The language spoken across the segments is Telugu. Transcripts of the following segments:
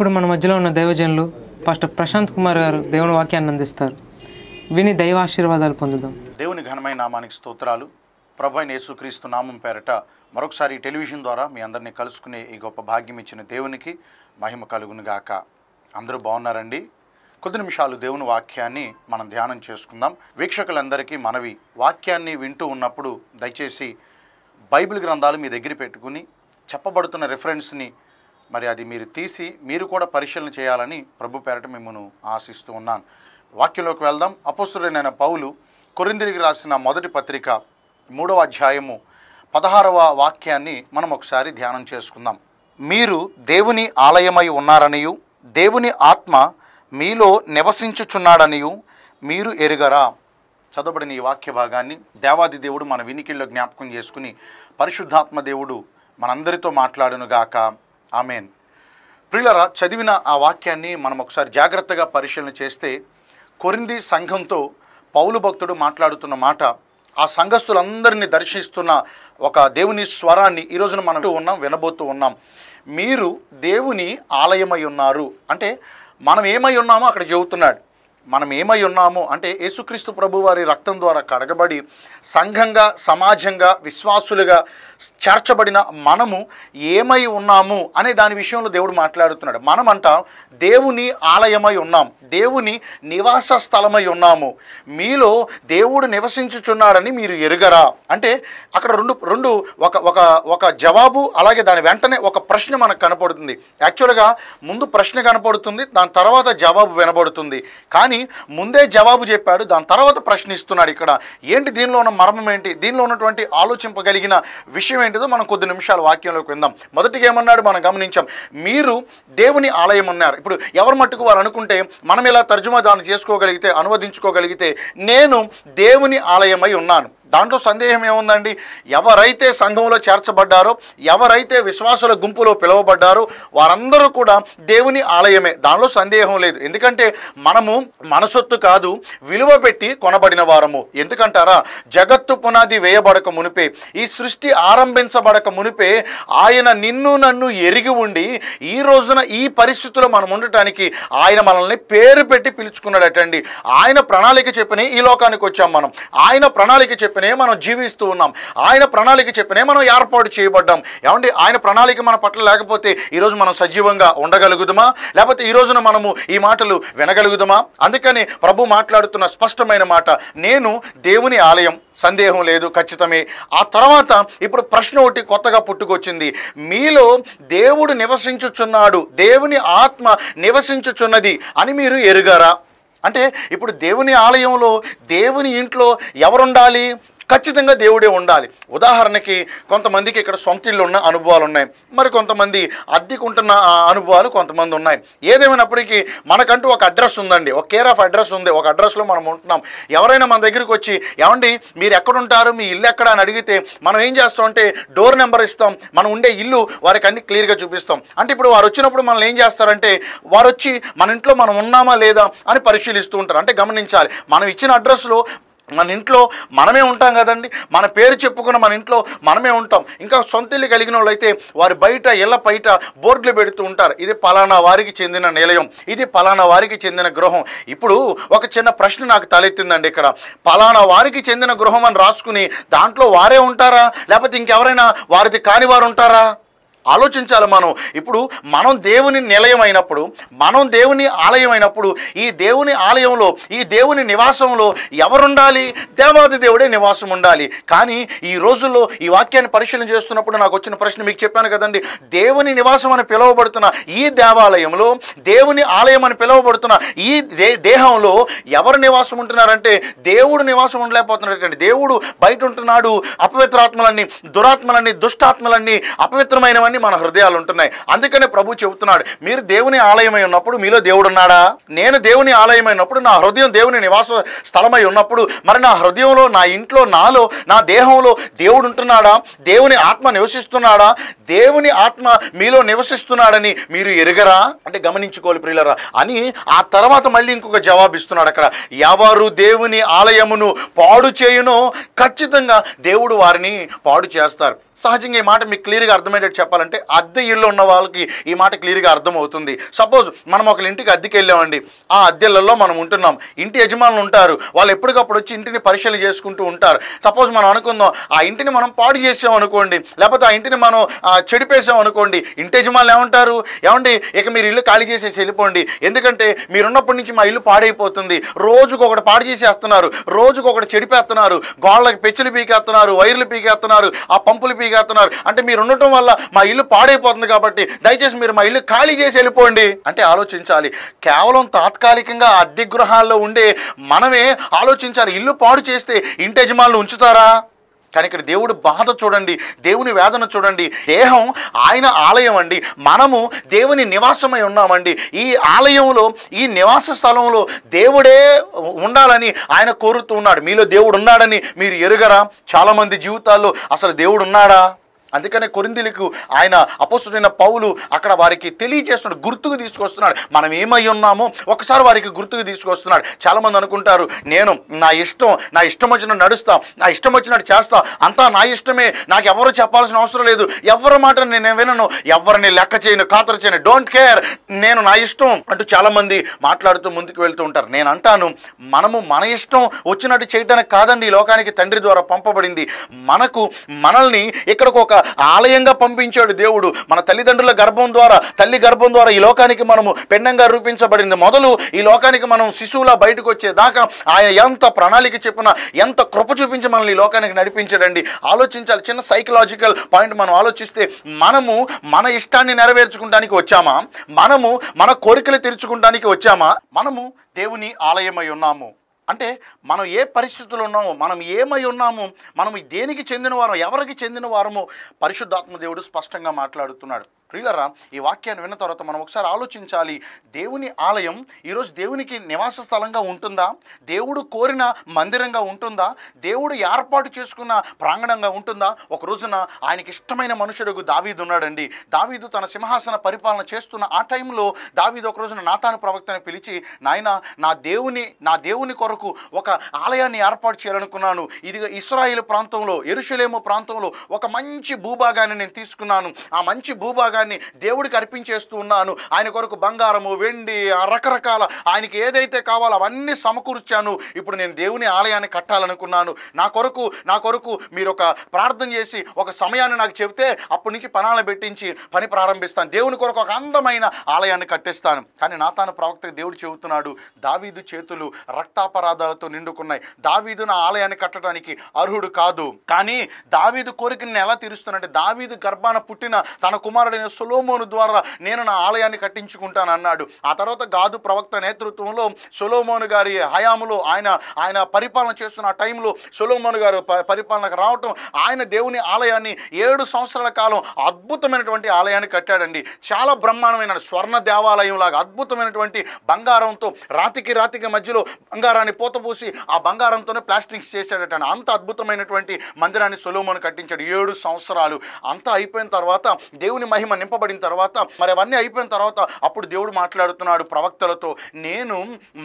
ఇప్పుడు మన మధ్యలో ఉన్న దైవజనులు పాస్టర్ ప్రశాంత్ కుమార్ గారు దేవుని వాక్యాన్ని అందిస్తారు విని దైవ ఆశీర్వాదాలు పొందుదాం దేవుని ఘనమైన నామానికి స్తోత్రాలు ప్రభు యేసుక్రీస్తు నామం పేరట మరొకసారి టెలివిజన్ ద్వారా మీ అందరినీ కలుసుకునే ఈ గొప్ప భాగ్యం ఇచ్చిన దేవునికి మహిమ కలుగునుగాక అందరూ బాగున్నారండి కొద్ది నిమిషాలు దేవుని వాక్యాన్ని మనం ధ్యానం చేసుకుందాం వీక్షకులందరికీ మనవి వాక్యాన్ని వింటూ ఉన్నప్పుడు దయచేసి బైబిల్ గ్రంథాలు మీ దగ్గర పెట్టుకుని చెప్పబడుతున్న రిఫరెన్స్ని మరి అది మీరు తీసి మీరు కూడా పరిశీలన చేయాలని ప్రభు పేరట మిమ్మల్ని ఆశిస్తూ ఉన్నాను వాక్యంలోకి వెళ్దాం అపస్తుడైన పౌలు కొరిందిరిగి రాసిన మొదటి పత్రిక మూడవ అధ్యాయము పదహారవ వాక్యాన్ని మనం ఒకసారి ధ్యానం చేసుకుందాం మీరు దేవుని ఆలయమై ఉన్నారనియు దేవుని ఆత్మ మీలో నివసించుచున్నాడనియు మీరు ఎరుగరా చదవబడిన ఈ వాక్య భాగాన్ని దేవాది దేవుడు మన వినికిల్లో జ్ఞాపకం చేసుకుని పరిశుద్ధాత్మ దేవుడు మనందరితో మాట్లాడునుగాక ఆమెన్ ప్రియులరా చదివిన ఆ వాక్యాన్ని మనం ఒకసారి జాగ్రత్తగా పరిశీలన చేస్తే కొరింది సంఘంతో పౌలు భక్తుడు మాట్లాడుతున్న మాట ఆ సంఘస్థులందరినీ దర్శిస్తున్న ఒక దేవుని స్వరాన్ని ఈరోజున మనం ఉన్నాం వినబోతూ ఉన్నాం మీరు దేవుని ఆలయమై ఉన్నారు అంటే మనం ఏమై ఉన్నామో అక్కడ చెబుతున్నాడు మనం ఏమై ఉన్నాము అంటే యేసుక్రీస్తు ప్రభు వారి రక్తం ద్వారా కడగబడి సంఘంగా సమాజంగా విశ్వాసులుగా చేర్చబడిన మనము ఏమై ఉన్నాము అనే దాని విషయంలో దేవుడు మాట్లాడుతున్నాడు మనం దేవుని ఆలయమై ఉన్నాం దేవుని నివాస స్థలమై ఉన్నాము మీలో దేవుడు నివసించుచున్నాడని మీరు ఎరుగరా అంటే అక్కడ రెండు రెండు ఒక ఒక ఒక జవాబు అలాగే దాని వెంటనే ఒక ప్రశ్న మనకు కనపడుతుంది యాక్చువల్గా ముందు ప్రశ్న కనపడుతుంది దాని తర్వాత జవాబు వినబడుతుంది కానీ అని ముందే జవాబు చెప్పాడు దాని తర్వాత ప్రశ్నిస్తున్నాడు ఇక్కడ ఏంటి దీనిలో ఉన్న మర్మం ఏంటి దీనిలో ఉన్నటువంటి ఆలోచింపగలిగిన విషయం ఏంటిదో మనం కొద్ది నిమిషాలు వాక్యంలోకి విందాం మొదటిగా ఏమన్నాడు మనం గమనించాం మీరు దేవుని ఆలయం అన్నారు ఇప్పుడు ఎవరి మట్టుకు వారు అనుకుంటే మనం ఇలా తర్జుమా దాన్ని చేసుకోగలిగితే అనువదించుకోగలిగితే నేను దేవుని ఆలయమై ఉన్నాను దాంట్లో సందేహం ఏముందండి ఎవరైతే సంఘంలో చేర్చబడ్డారో ఎవరైతే విశ్వాసుల గుంపులో పిలువబడ్డారో వారందరూ కూడా దేవుని ఆలయమే దానిలో సందేహం లేదు ఎందుకంటే మనము మనసొత్తు కాదు విలువ పెట్టి కొనబడిన వారము ఎందుకంటారా జగత్తు పునాది వేయబడక మునిపే ఈ సృష్టి ఆరంభించబడక మునిపే ఆయన నిన్ను నన్ను ఎరిగి ఉండి ఈ రోజున ఈ పరిస్థితుల్లో మనం ఉండటానికి ఆయన మనల్ని పేరు పెట్టి పిలుచుకున్నాడటండి ఆయన ప్రణాళిక చెప్పిన ఈ లోకానికి వచ్చాం మనం ఆయన ప్రణాళిక చెప్పి చెప్పినే మనం జీవిస్తూ ఉన్నాం ఆయన ప్రణాళిక చెప్పినే మనం ఏర్పాటు చేయబడ్డాం ఏమండి ఆయన ప్రణాళిక మన పట్ల లేకపోతే ఈరోజు మనం సజీవంగా ఉండగలుగుదామా లేకపోతే ఈ రోజున మనము ఈ మాటలు వినగలుగుదామా అందుకని ప్రభు మాట్లాడుతున్న స్పష్టమైన మాట నేను దేవుని ఆలయం సందేహం లేదు ఖచ్చితమే ఆ తర్వాత ఇప్పుడు ప్రశ్న ఒకటి కొత్తగా పుట్టుకొచ్చింది మీలో దేవుడు నివసించుచున్నాడు దేవుని ఆత్మ నివసించుచున్నది అని మీరు ఎరుగారా అంటే ఇప్పుడు దేవుని ఆలయంలో దేవుని ఇంట్లో ఎవరుండాలి ఖచ్చితంగా దేవుడే ఉండాలి ఉదాహరణకి కొంతమందికి ఇక్కడ సొంత ఇల్లు ఉన్న అనుభవాలు ఉన్నాయి మరి కొంతమంది అద్దెకుంటున్న అనుభవాలు కొంతమంది ఉన్నాయి ఏదేమైనప్పటికీ మనకంటూ ఒక అడ్రస్ ఉందండి ఒక కేర్ ఆఫ్ అడ్రస్ ఉంది ఒక అడ్రస్లో మనం ఉంటున్నాం ఎవరైనా మన దగ్గరికి వచ్చి ఏమండి మీరు ఎక్కడుంటారు మీ ఇల్లు ఎక్కడ అని అడిగితే మనం ఏం చేస్తాం అంటే డోర్ నెంబర్ ఇస్తాం మనం ఉండే ఇల్లు వారికి అన్ని క్లియర్గా చూపిస్తాం అంటే ఇప్పుడు వారు వచ్చినప్పుడు మనల్ని ఏం చేస్తారంటే వారు వచ్చి మన ఇంట్లో మనం ఉన్నామా లేదా అని పరిశీలిస్తూ ఉంటారు అంటే గమనించాలి మనం ఇచ్చిన అడ్రస్లో మన ఇంట్లో మనమే ఉంటాం కదండి మన పేరు చెప్పుకున్న మన ఇంట్లో మనమే ఉంటాం ఇంకా సొంత ఇల్లు కలిగిన వాళ్ళైతే వారి బయట ఇళ్ళ బయట బోర్డులు పెడుతూ ఉంటారు ఇది పలానా వారికి చెందిన నిలయం ఇది పలానా వారికి చెందిన గృహం ఇప్పుడు ఒక చిన్న ప్రశ్న నాకు తలెత్తిందండి ఇక్కడ పలానా వారికి చెందిన గృహం అని రాసుకుని దాంట్లో వారే ఉంటారా లేకపోతే ఇంకెవరైనా వారిది కాని వారు ఉంటారా ఆలోచించాలి మనం ఇప్పుడు మనం దేవుని నిలయం అయినప్పుడు మనం దేవుని ఆలయం అయినప్పుడు ఈ దేవుని ఆలయంలో ఈ దేవుని నివాసంలో ఎవరుండాలి దేవాది దేవుడే నివాసం ఉండాలి కానీ ఈ రోజుల్లో ఈ వాక్యాన్ని పరిశీలన చేస్తున్నప్పుడు నాకు వచ్చిన ప్రశ్న మీకు చెప్పాను కదండి దేవుని నివాసం అని పిలువబడుతున్న ఈ దేవాలయంలో దేవుని ఆలయం అని పిలువబడుతున్న ఈ దే దేహంలో ఎవరు నివాసం ఉంటున్నారంటే దేవుడు నివాసం ఉండలేకపోతున్నాడు దేవుడు బయట ఉంటున్నాడు అపవిత్రాత్మలన్నీ దురాత్మలన్నీ దుష్టాత్మలన్నీ అపవిత్రమైనవన్నీ అన్నీ మన హృదయాలు ఉంటున్నాయి అందుకనే ప్రభు చెబుతున్నాడు మీరు దేవుని ఆలయమై ఉన్నప్పుడు మీలో దేవుడు ఉన్నాడా నేను దేవుని ఆలయమై ఉన్నప్పుడు నా హృదయం దేవుని నివాస స్థలమై ఉన్నప్పుడు మరి నా హృదయంలో నా ఇంట్లో నాలో నా దేహంలో దేవుడు ఉంటున్నాడా దేవుని ఆత్మ నివసిస్తున్నాడా దేవుని ఆత్మ మీలో నివసిస్తున్నాడని మీరు ఎరగరా అంటే గమనించుకోవాలి ప్రియులరా అని ఆ తర్వాత మళ్ళీ ఇంకొక జవాబిస్తున్నాడు అక్కడ ఎవరు దేవుని ఆలయమును పాడు చేయునో ఖచ్చితంగా దేవుడు వారిని పాడు చేస్తారు సహజంగా ఈ మాట మీకు క్లియర్గా అర్థమయ్యేటట్టు చెప్పాలంటే అద్దె ఇల్లు ఉన్న వాళ్ళకి ఈ మాట క్లియర్గా అర్థమవుతుంది సపోజ్ మనం ఒక ఇంటికి అద్దెకి వెళ్ళామండి ఆ అద్దెలలో మనం ఉంటున్నాం ఇంటి యజమానులు ఉంటారు వాళ్ళు ఎప్పటికప్పుడు వచ్చి ఇంటిని పరిశీలన చేసుకుంటూ ఉంటారు సపోజ్ మనం అనుకుందాం ఆ ఇంటిని మనం పాడు చేసాం అనుకోండి లేకపోతే ఆ ఇంటిని మనం చెడిపేసాం అనుకోండి ఇంటి యజమానులు ఏమంటారు ఏమండి ఇక మీరు ఇల్లు ఖాళీ చేసేసి వెళ్ళిపోండి ఎందుకంటే మీరున్నప్పటి నుంచి మా ఇల్లు పాడైపోతుంది రోజుకు ఒకటి పాడు చేసేస్తున్నారు రోజుకు ఒకటి చెడిపేస్తున్నారు గోళ్ళకి పెచ్చులు పీకేస్తున్నారు వైర్లు పీకేస్తున్నారు ఆ పంపులు పీకి దిగేస్తున్నారు అంటే మీరు ఉండటం వల్ల మా ఇల్లు పాడైపోతుంది కాబట్టి దయచేసి మీరు మా ఇల్లు ఖాళీ చేసి వెళ్ళిపోండి అంటే ఆలోచించాలి కేవలం తాత్కాలికంగా అద్దె గృహాల్లో ఉండే మనమే ఆలోచించాలి ఇల్లు పాడు చేస్తే ఇంటి యజమానులు ఉంచుతారా కానీ ఇక్కడ దేవుడు బాధ చూడండి దేవుని వేదన చూడండి దేహం ఆయన ఆలయం అండి మనము దేవుని నివాసమై ఉన్నామండి ఈ ఆలయంలో ఈ నివాస స్థలంలో దేవుడే ఉండాలని ఆయన కోరుతూ ఉన్నాడు మీలో దేవుడు ఉన్నాడని మీరు ఎరుగరా చాలామంది జీవితాల్లో అసలు దేవుడు ఉన్నాడా అందుకనే కొరిందిలకు ఆయన అపోసుడైన పౌలు అక్కడ వారికి తెలియజేస్తున్నాడు గుర్తుకు తీసుకొస్తున్నాడు మనం ఏమై ఉన్నామో ఒకసారి వారికి గుర్తుకు తీసుకొస్తున్నాడు చాలామంది అనుకుంటారు నేను నా ఇష్టం నా ఇష్టం వచ్చిన నడుస్తా నా ఇష్టం వచ్చినట్టు చేస్తా అంతా నా ఇష్టమే నాకు ఎవరు చెప్పాల్సిన అవసరం లేదు ఎవరి మాట నేను వినను ఎవరిని లెక్క చేయను ఖాతరు చేయను డోంట్ కేర్ నేను నా ఇష్టం అంటూ చాలామంది మాట్లాడుతూ ముందుకు వెళ్తూ ఉంటారు నేను అంటాను మనము మన ఇష్టం వచ్చినట్టు చేయడానికి కాదండి ఈ లోకానికి తండ్రి ద్వారా పంపబడింది మనకు మనల్ని ఇక్కడికి ఒక ఆలయంగా పంపించాడు దేవుడు మన తల్లిదండ్రుల గర్భం ద్వారా తల్లి గర్భం ద్వారా ఈ లోకానికి మనము పెండంగా రూపించబడింది మొదలు ఈ లోకానికి మనం శిశువులా బయటకు వచ్చేదాకా ఆయన ఎంత ప్రణాళిక చెప్పిన ఎంత కృప చూపించి మనల్ని ఈ లోకానికి నడిపించాడండి ఆలోచించాలి చిన్న సైకలాజికల్ పాయింట్ మనం ఆలోచిస్తే మనము మన ఇష్టాన్ని నెరవేర్చుకుంటానికి వచ్చామా మనము మన కోరికలు తీర్చుకుంటానికి వచ్చామా మనము దేవుని ఆలయమై ఉన్నాము అంటే మనం ఏ పరిస్థితులు ఉన్నామో మనం ఏమై ఉన్నాము మనం దేనికి చెందిన వారము ఎవరికి వారము పరిశుద్ధాత్మ దేవుడు స్పష్టంగా మాట్లాడుతున్నాడు ప్రియులరా ఈ వాక్యాన్ని విన్న తర్వాత మనం ఒకసారి ఆలోచించాలి దేవుని ఆలయం ఈరోజు దేవునికి నివాస స్థలంగా ఉంటుందా దేవుడు కోరిన మందిరంగా ఉంటుందా దేవుడు ఏర్పాటు చేసుకున్న ప్రాంగణంగా ఉంటుందా ఒక రోజున ఆయనకి ఇష్టమైన మనుషుడు దావీదు ఉన్నాడండి దావీదు తన సింహాసన పరిపాలన చేస్తున్న ఆ టైంలో దావీదు ఒక రోజున నాతాను ప్రవక్తను పిలిచి నాయన నా దేవుని నా దేవుని కొరకు ఒక ఆలయాన్ని ఏర్పాటు చేయాలనుకున్నాను ఇది ఇస్రాయిల్ ప్రాంతంలో ఎరుషులేము ప్రాంతంలో ఒక మంచి భూభాగాన్ని నేను తీసుకున్నాను ఆ మంచి భూభాగాన్ని భాగాన్ని దేవుడికి అర్పించేస్తూ ఉన్నాను ఆయన కొరకు బంగారము వెండి రకరకాల ఆయనకి ఏదైతే కావాలో అవన్నీ సమకూర్చాను ఇప్పుడు నేను దేవుని ఆలయాన్ని కట్టాలనుకున్నాను నా కొరకు నా కొరకు మీరు ఒక ప్రార్థన చేసి ఒక సమయాన్ని నాకు చెబితే అప్పటి నుంచి పనాలను పెట్టించి పని ప్రారంభిస్తాను దేవుని కొరకు ఒక అందమైన ఆలయాన్ని కట్టిస్తాను కానీ నా తాను ప్రవక్త దేవుడు చెబుతున్నాడు దావీదు చేతులు రక్తాపరాధాలతో నిండుకున్నాయి దావీదు నా ఆలయాన్ని కట్టడానికి అర్హుడు కాదు కానీ దావీదు కోరికను ఎలా తీరుస్తున్నాడంటే దావీదు గర్భాన పుట్టిన తన కుమారుడైన సొలోమోను ద్వారా నేను నా ఆలయాన్ని కట్టించుకుంటాను అన్నాడు ఆ తర్వాత గాదు ప్రవక్త నేతృత్వంలో సొలోమోను గారి హయాములో ఆయన ఆయన పరిపాలన చేస్తున్న టైంలో సొలోమోను గారు పరిపాలనకు రావటం ఆయన దేవుని ఆలయాన్ని ఏడు సంవత్సరాల కాలం అద్భుతమైనటువంటి ఆలయాన్ని కట్టాడండి చాలా బ్రహ్మాండమైన స్వర్ణ దేవాలయం లాగా అద్భుతమైనటువంటి బంగారంతో రాతికి రాతికి మధ్యలో బంగారాన్ని పోతపోసి ఆ బంగారంతోనే ప్లాస్టిక్స్ చేశాడట అంత అద్భుతమైనటువంటి మందిరాన్ని సొలోమోను కట్టించాడు ఏడు సంవత్సరాలు అంతా అయిపోయిన తర్వాత దేవుని మహిమ నింపబడిన తర్వాత మరి అవన్నీ అయిపోయిన తర్వాత అప్పుడు దేవుడు మాట్లాడుతున్నాడు ప్రవక్తలతో నేను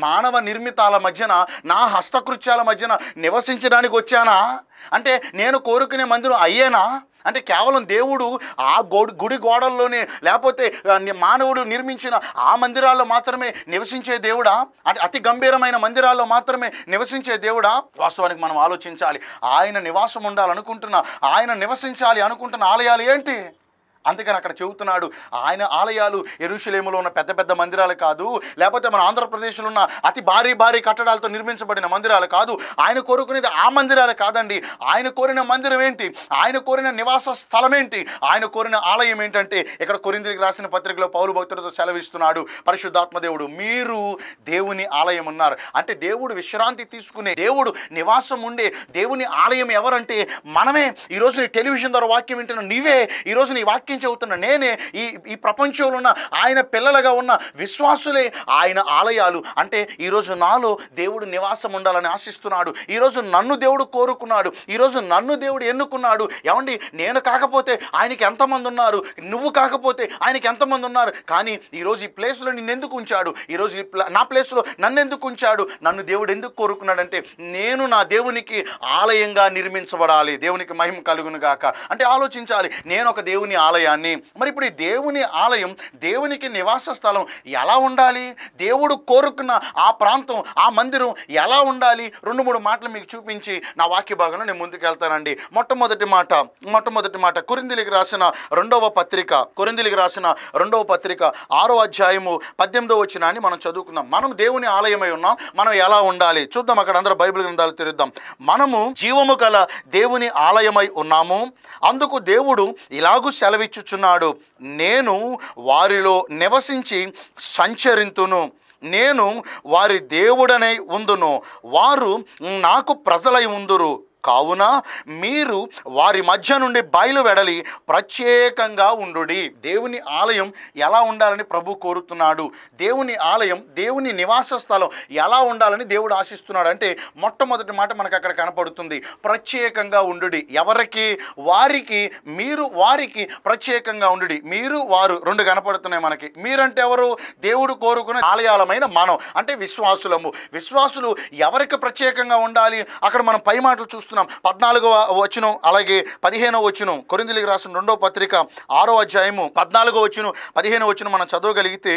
మానవ నిర్మితాల మధ్యన నా హస్తకృత్యాల మధ్యన నివసించడానికి వచ్చానా అంటే నేను కోరుకునే మందిరం అయ్యేనా అంటే కేవలం దేవుడు ఆ గోడు గుడి గోడల్లోనే లేకపోతే మానవుడు నిర్మించిన ఆ మందిరాల్లో మాత్రమే నివసించే దేవుడా అంటే అతి గంభీరమైన మందిరాల్లో మాత్రమే నివసించే దేవుడా వాస్తవానికి మనం ఆలోచించాలి ఆయన నివాసం ఉండాలనుకుంటున్న ఆయన నివసించాలి అనుకుంటున్న ఆలయాలు ఏంటి అందుకని అక్కడ చెబుతున్నాడు ఆయన ఆలయాలు ఎరుషులేములో ఉన్న పెద్ద పెద్ద మందిరాలు కాదు లేకపోతే మన ఆంధ్రప్రదేశ్లో ఉన్న అతి భారీ భారీ కట్టడాలతో నిర్మించబడిన మందిరాలు కాదు ఆయన కోరుకునేది ఆ మందిరాలు కాదండి ఆయన కోరిన మందిరం ఏంటి ఆయన కోరిన నివాస స్థలం ఏంటి ఆయన కోరిన ఆలయం ఏంటంటే ఇక్కడ కొరిందరికి రాసిన పత్రికలో పౌరు భక్తులతో సెలవిస్తున్నాడు పరిశుద్ధాత్మ దేవుడు మీరు దేవుని ఆలయం ఉన్నారు అంటే దేవుడు విశ్రాంతి తీసుకునే దేవుడు నివాసం ఉండే దేవుని ఆలయం ఎవరంటే మనమే ఈరోజు నీ టెలివిజన్ ద్వారా వాక్యం వింటున్న నీవే ఈరోజు నీ వాక్యం వాక్యం చెబుతున్న నేనే ఈ ఈ ప్రపంచంలో ఉన్న ఆయన పిల్లలుగా ఉన్న విశ్వాసులే ఆయన ఆలయాలు అంటే ఈరోజు నాలో దేవుడు నివాసం ఉండాలని ఆశిస్తున్నాడు ఈరోజు నన్ను దేవుడు కోరుకున్నాడు ఈరోజు నన్ను దేవుడు ఎన్నుకున్నాడు ఏమండి నేను కాకపోతే ఆయనకి ఎంతమంది ఉన్నారు నువ్వు కాకపోతే ఆయనకి ఎంతమంది ఉన్నారు కానీ ఈరోజు ఈ ప్లేస్లో నిన్ను ఎందుకు ఉంచాడు ఈరోజు నా ప్లేస్లో నన్ను ఎందుకు ఉంచాడు నన్ను దేవుడు ఎందుకు కోరుకున్నాడంటే నేను నా దేవునికి ఆలయంగా నిర్మించబడాలి దేవునికి మహిమ కలుగును గాక అంటే ఆలోచించాలి నేను ఒక దేవుని ఆలయం ఆలయాన్ని మరి ఇప్పుడు ఈ దేవుని ఆలయం దేవునికి నివాస స్థలం ఎలా ఉండాలి దేవుడు కోరుకున్న ఆ ప్రాంతం ఆ మందిరం ఎలా ఉండాలి రెండు మూడు మాటలు మీకు చూపించి నా వాక్య భాగంలో నేను ముందుకెళ్తానండి మొట్టమొదటి మాట మొట్టమొదటి మాట కొరిందిలికి రాసిన రెండవ పత్రిక కొరిందిలికి రాసిన రెండవ పత్రిక ఆరో అధ్యాయము పద్దెనిమిదో అని మనం చదువుకుందాం మనం దేవుని ఆలయమై ఉన్నాం మనం ఎలా ఉండాలి చూద్దాం అక్కడ అందరూ బైబిల్ గ్రంథాలు తెరుద్దాం మనము జీవము గల దేవుని ఆలయమై ఉన్నాము అందుకు దేవుడు ఇలాగూ సెలవి సెలవిచ్చుచున్నాడు నేను వారిలో నివసించి సంచరింతును నేను వారి దేవుడనై ఉందును వారు నాకు ప్రజలై ఉందురు కావున మీరు వారి మధ్య నుండి బయలు వెడలి ప్రత్యేకంగా ఉండు దేవుని ఆలయం ఎలా ఉండాలని ప్రభు కోరుతున్నాడు దేవుని ఆలయం దేవుని నివాస స్థలం ఎలా ఉండాలని దేవుడు ఆశిస్తున్నాడు అంటే మొట్టమొదటి మాట మనకు అక్కడ కనపడుతుంది ప్రత్యేకంగా ఉండు ఎవరికి వారికి మీరు వారికి ప్రత్యేకంగా ఉండు మీరు వారు రెండు కనపడుతున్నాయి మనకి మీరంటే ఎవరు దేవుడు కోరుకునే ఆలయాలమైన మనం అంటే విశ్వాసులము విశ్వాసులు ఎవరికి ప్రత్యేకంగా ఉండాలి అక్కడ మనం పై మాటలు చూస్తున్నాం చూస్తున్నాం పద్నాలుగవ వచ్చును అలాగే పదిహేనవ వచ్చును కొరిందులకు రాసిన రెండవ పత్రిక ఆరో అధ్యాయము పద్నాలుగో వచ్చును పదిహేనో వచ్చును మనం చదవగలిగితే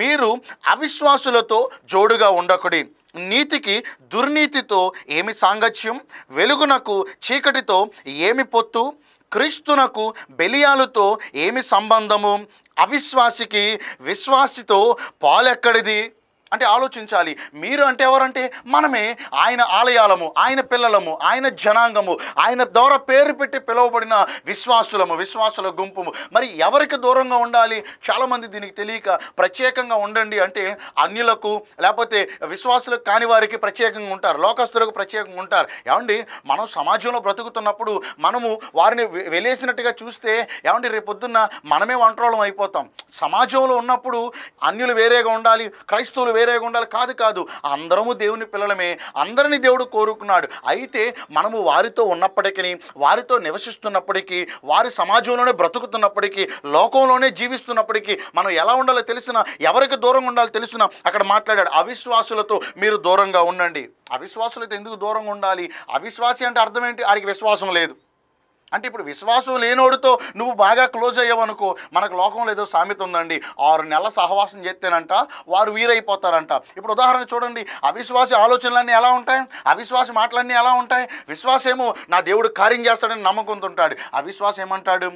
మీరు అవిశ్వాసులతో జోడుగా ఉండకుడి నీతికి దుర్నీతితో ఏమి సాంగత్యం వెలుగునకు చీకటితో ఏమి పొత్తు క్రీస్తునకు బెలియాలతో ఏమి సంబంధము అవిశ్వాసికి విశ్వాసితో పాలెక్కడిది అంటే ఆలోచించాలి మీరు అంటే ఎవరంటే మనమే ఆయన ఆలయాలము ఆయన పిల్లలము ఆయన జనాంగము ఆయన ద్వారా పేరు పెట్టి పిలువబడిన విశ్వాసులము విశ్వాసుల గుంపు మరి ఎవరికి దూరంగా ఉండాలి చాలామంది దీనికి తెలియక ప్రత్యేకంగా ఉండండి అంటే అన్యులకు లేకపోతే విశ్వాసులకు కాని వారికి ప్రత్యేకంగా ఉంటారు లోకస్తులకు ప్రత్యేకంగా ఉంటారు ఏమండి మనం సమాజంలో బ్రతుకుతున్నప్పుడు మనము వారిని వెలేసినట్టుగా చూస్తే ఏమండి రేపొద్దున్న మనమే వంటరోళం అయిపోతాం సమాజంలో ఉన్నప్పుడు అన్యులు వేరేగా ఉండాలి క్రైస్తవులు వేరేగా ఉండాలి కాదు కాదు అందరము దేవుని పిల్లలమే అందరిని దేవుడు కోరుకున్నాడు అయితే మనము వారితో ఉన్నప్పటికీ వారితో నివసిస్తున్నప్పటికీ వారి సమాజంలోనే బ్రతుకుతున్నప్పటికీ లోకంలోనే జీవిస్తున్నప్పటికీ మనం ఎలా ఉండాలో తెలిసిన ఎవరికి దూరంగా ఉండాలో తెలిసిన అక్కడ మాట్లాడాడు అవిశ్వాసులతో మీరు దూరంగా ఉండండి అవిశ్వాసులతో ఎందుకు దూరంగా ఉండాలి అవిశ్వాసి అంటే అర్థం ఏంటి ఆడికి విశ్వాసం లేదు అంటే ఇప్పుడు విశ్వాసం లేనోడితో నువ్వు బాగా క్లోజ్ అయ్యావనుకో మనకు లోకంలో ఏదో సామెత ఉందండి ఆరు నెలల సహవాసం చేస్తేనంట వారు వీరైపోతారంట ఇప్పుడు ఉదాహరణ చూడండి అవిశ్వాస ఆలోచనలన్నీ ఎలా ఉంటాయి అవిశ్వాస మాటలన్నీ ఎలా ఉంటాయి విశ్వాసేమో నా దేవుడు కార్యం చేస్తాడని నమ్మకంతో ఉంటాడు అవిశ్వాసం ఏమంటాడు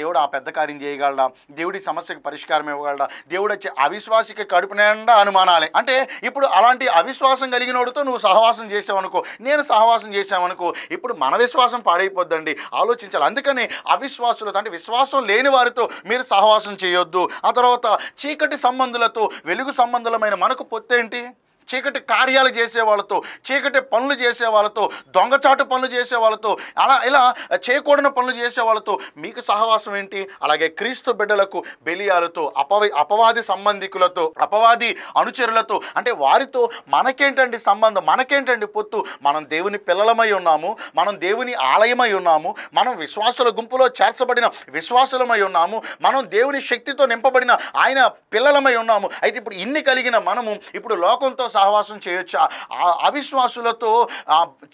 దేవుడు ఆ పెద్ద కార్యం చేయగలడా దేవుడి సమస్యకు పరిష్కారం ఇవ్వగలడా దేవుడు వచ్చే అవిశ్వాసికి కడుపు నిండా అనుమానాలే అంటే ఇప్పుడు అలాంటి అవిశ్వాసం కలిగినోడితో నువ్వు సహవాసం చేసావనుకో నేను సహవాసం చేసావనుకో ఇప్పుడు మన విశ్వాసం పాడైపోద్దండి ఆలో ఆలోచించాలి అందుకని అవిశ్వాసులతో అంటే విశ్వాసం లేని వారితో మీరు సహవాసం చేయొద్దు ఆ తర్వాత చీకటి సంబంధులతో వెలుగు సంబంధులమైన మనకు పొత్తేంటి చీకటి కార్యాలు చేసే వాళ్ళతో చీకటి పనులు చేసే వాళ్ళతో దొంగచాటు పనులు చేసే వాళ్ళతో అలా ఇలా చేయకూడని పనులు చేసే వాళ్ళతో మీకు సహవాసం ఏంటి అలాగే క్రీస్తు బిడ్డలకు బెలియాలతో అపవి అపవాది సంబంధికులతో అపవాది అనుచరులతో అంటే వారితో మనకేంటండి సంబంధం మనకేంటండి పొత్తు మనం దేవుని పిల్లలమై ఉన్నాము మనం దేవుని ఆలయమై ఉన్నాము మనం విశ్వాసుల గుంపులో చేర్చబడిన విశ్వాసులమై ఉన్నాము మనం దేవుని శక్తితో నింపబడిన ఆయన పిల్లలమై ఉన్నాము అయితే ఇప్పుడు ఇన్ని కలిగిన మనము ఇప్పుడు లోకంతో సహవాసం చేయొచ్చా అవిశ్వాసులతో